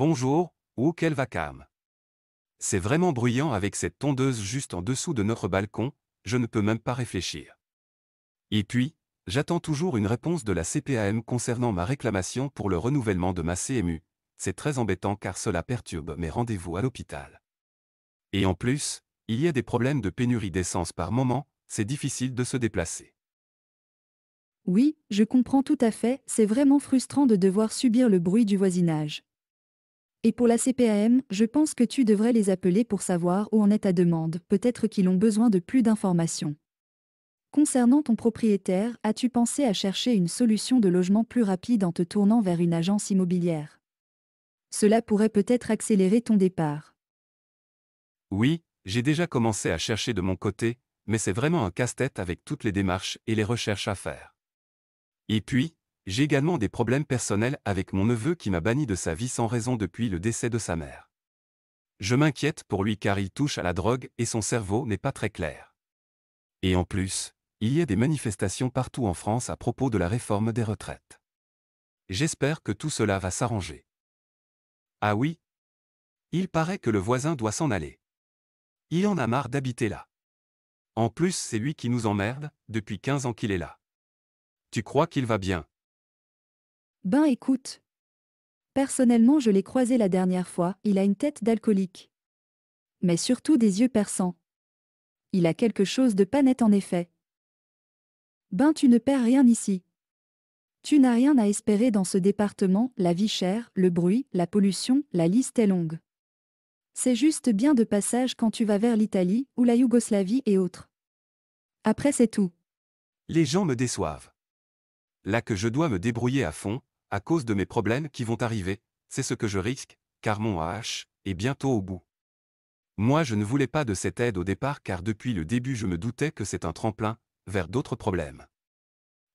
Bonjour, ou quel vacarme. C'est vraiment bruyant avec cette tondeuse juste en dessous de notre balcon, je ne peux même pas réfléchir. Et puis, j'attends toujours une réponse de la CPAM concernant ma réclamation pour le renouvellement de ma CMU. C'est très embêtant car cela perturbe mes rendez-vous à l'hôpital. Et en plus, il y a des problèmes de pénurie d'essence par moment, c'est difficile de se déplacer. Oui, je comprends tout à fait, c'est vraiment frustrant de devoir subir le bruit du voisinage. Et pour la CPAM, je pense que tu devrais les appeler pour savoir où en est ta demande, peut-être qu'ils ont besoin de plus d'informations. Concernant ton propriétaire, as-tu pensé à chercher une solution de logement plus rapide en te tournant vers une agence immobilière Cela pourrait peut-être accélérer ton départ. Oui, j'ai déjà commencé à chercher de mon côté, mais c'est vraiment un casse-tête avec toutes les démarches et les recherches à faire. Et puis, j'ai également des problèmes personnels avec mon neveu qui m'a banni de sa vie sans raison depuis le décès de sa mère. Je m'inquiète pour lui car il touche à la drogue et son cerveau n'est pas très clair. Et en plus, il y a des manifestations partout en France à propos de la réforme des retraites. J'espère que tout cela va s'arranger. Ah oui Il paraît que le voisin doit s'en aller. Il en a marre d'habiter là. En plus, c'est lui qui nous emmerde, depuis 15 ans qu'il est là. Tu crois qu'il va bien ben écoute. Personnellement, je l'ai croisé la dernière fois, il a une tête d'alcoolique. Mais surtout des yeux perçants. Il a quelque chose de pas net en effet. Ben tu ne perds rien ici. Tu n'as rien à espérer dans ce département, la vie chère, le bruit, la pollution, la liste est longue. C'est juste bien de passage quand tu vas vers l'Italie ou la Yougoslavie et autres. Après c'est tout. Les gens me déçoivent. Là que je dois me débrouiller à fond, à cause de mes problèmes qui vont arriver, c'est ce que je risque, car mon H est bientôt au bout. Moi je ne voulais pas de cette aide au départ car depuis le début je me doutais que c'est un tremplin, vers d'autres problèmes.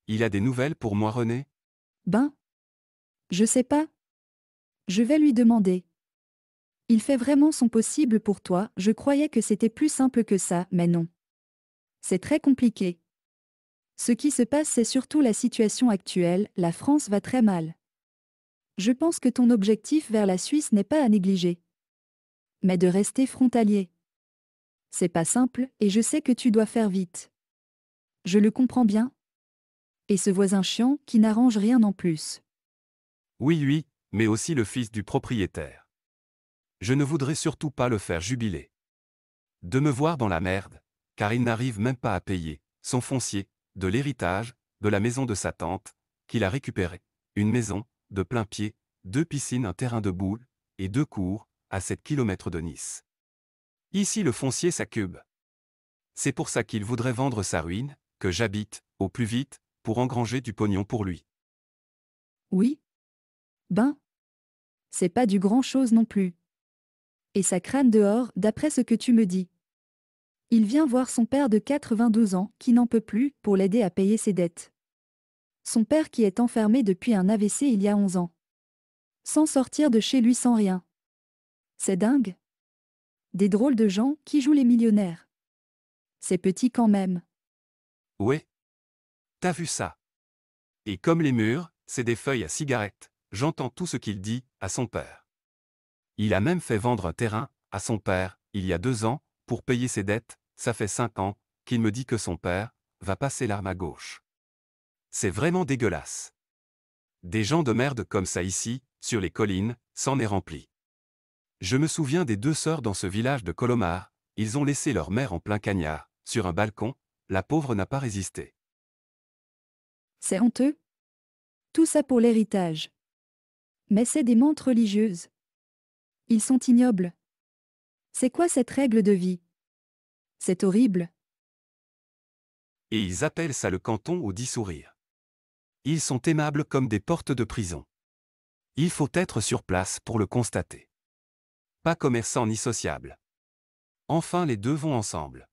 Il a des nouvelles pour moi René Ben Je sais pas. Je vais lui demander. Il fait vraiment son possible pour toi, je croyais que c'était plus simple que ça, mais non. C'est très compliqué. Ce qui se passe, c'est surtout la situation actuelle, la France va très mal. Je pense que ton objectif vers la Suisse n'est pas à négliger. Mais de rester frontalier. C'est pas simple, et je sais que tu dois faire vite. Je le comprends bien. Et ce voisin chiant qui n'arrange rien en plus. Oui, oui, mais aussi le fils du propriétaire. Je ne voudrais surtout pas le faire jubiler. De me voir dans la merde, car il n'arrive même pas à payer son foncier, de l'héritage, de la maison de sa tante, qu'il a récupérée. Une maison, de plein pied, deux piscines, un terrain de boules, et deux cours, à 7 km de Nice. Ici le foncier s'accube. C'est pour ça qu'il voudrait vendre sa ruine, que j'habite, au plus vite, pour engranger du pognon pour lui. Oui. Ben. C'est pas du grand chose non plus. Et ça crâne dehors, d'après ce que tu me dis il vient voir son père de 92 ans, qui n'en peut plus, pour l'aider à payer ses dettes. Son père qui est enfermé depuis un AVC il y a 11 ans. Sans sortir de chez lui sans rien. C'est dingue. Des drôles de gens qui jouent les millionnaires. C'est petit quand même. Oui. T'as vu ça. Et comme les murs, c'est des feuilles à cigarettes. J'entends tout ce qu'il dit à son père. Il a même fait vendre un terrain à son père, il y a deux ans, pour payer ses dettes, ça fait cinq ans, qu'il me dit que son père, va passer l'arme à gauche. C'est vraiment dégueulasse. Des gens de merde comme ça ici, sur les collines, s'en est rempli. Je me souviens des deux sœurs dans ce village de Colomar, ils ont laissé leur mère en plein cagnard, sur un balcon, la pauvre n'a pas résisté. C'est honteux. Tout ça pour l'héritage. Mais c'est des mentes religieuses. Ils sont ignobles. C'est quoi cette règle de vie c'est horrible. Et ils appellent ça le canton ou dix sourires. Ils sont aimables comme des portes de prison. Il faut être sur place pour le constater. Pas commerçant ni sociable. Enfin les deux vont ensemble.